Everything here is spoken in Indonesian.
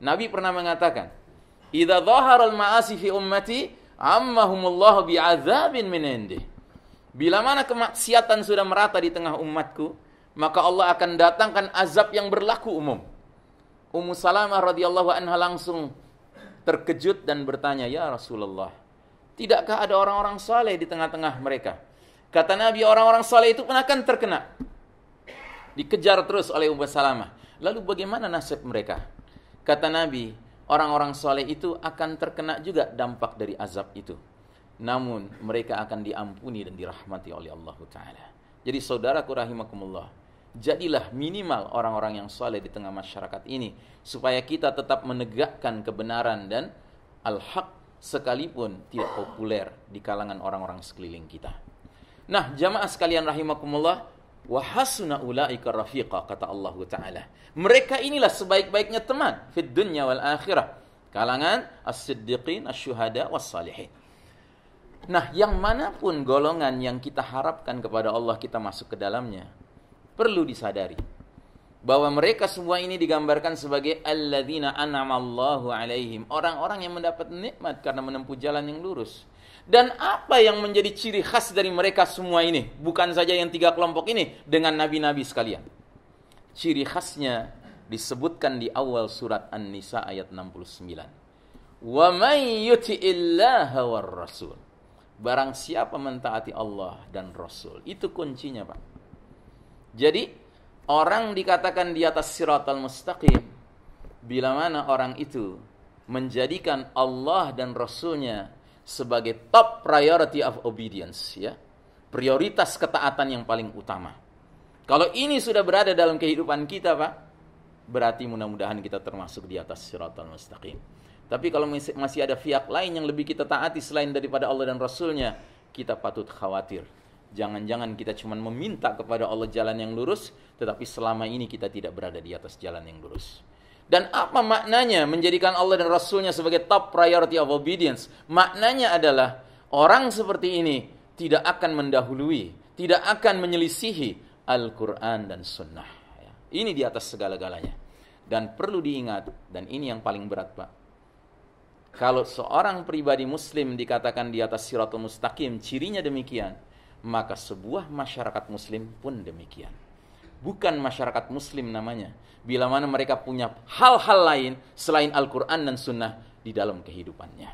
Nabi pernah mengatakan, "Idza dhahara al-ma'asi fi ummati, ammahumullah bi'adzabin min indih." Bila mana kemaksiatan sudah merata di tengah umatku, maka Allah akan datangkan azab yang berlaku umum. Ummu Salamah radhiyallahu anha langsung terkejut dan bertanya, "Ya Rasulullah, tidakkah ada orang-orang saleh di tengah-tengah mereka?" Kata Nabi, orang-orang saleh itu pun akan terkena. Dikejar terus oleh Ummu Salamah. Lalu bagaimana nasib mereka? Kata Nabi, orang-orang soleh itu akan terkena juga dampak dari azab itu. Namun mereka akan diampuni dan dirahmati oleh Allah Ta'ala. Jadi saudaraku rahimakumullah, jadilah minimal orang-orang yang soleh di tengah masyarakat ini. Supaya kita tetap menegakkan kebenaran dan al-haq sekalipun tidak populer di kalangan orang-orang sekeliling kita. Nah jamaah sekalian rahimakumullah, wa hasuna ulaika rafiqa kata Allah Taala mereka inilah sebaik-baiknya teman fid dunya wal akhirah kalangan as-siddiqin asy-syuhada was-salihin nah yang manapun golongan yang kita harapkan kepada Allah kita masuk ke dalamnya perlu disadari bahwa mereka semua ini digambarkan sebagai alladzina an'amallahu alaihim, orang-orang yang mendapat nikmat karena menempuh jalan yang lurus. Dan apa yang menjadi ciri khas dari mereka semua ini? Bukan saja yang tiga kelompok ini dengan nabi-nabi sekalian. Ciri khasnya disebutkan di awal surat An-Nisa ayat 69. Wa may yuti'illaha war rasul. Barang siapa mentaati Allah dan Rasul. Itu kuncinya, Pak. Jadi Orang dikatakan di atas siratal mustaqim bila mana orang itu menjadikan Allah dan Rasulnya sebagai top priority of obedience ya prioritas ketaatan yang paling utama kalau ini sudah berada dalam kehidupan kita pak berarti mudah-mudahan kita termasuk di atas siratal mustaqim tapi kalau masih ada pihak lain yang lebih kita taati selain daripada Allah dan Rasulnya kita patut khawatir Jangan-jangan kita cuma meminta kepada Allah jalan yang lurus, tetapi selama ini kita tidak berada di atas jalan yang lurus. Dan apa maknanya menjadikan Allah dan Rasulnya sebagai top priority of obedience? Maknanya adalah orang seperti ini tidak akan mendahului, tidak akan menyelisihi Al-Quran dan Sunnah. Ini di atas segala-galanya. Dan perlu diingat, dan ini yang paling berat Pak. Kalau seorang pribadi muslim dikatakan di atas siratul mustaqim, cirinya demikian maka sebuah masyarakat muslim pun demikian. Bukan masyarakat muslim namanya. Bila mana mereka punya hal-hal lain selain Al-Quran dan Sunnah di dalam kehidupannya.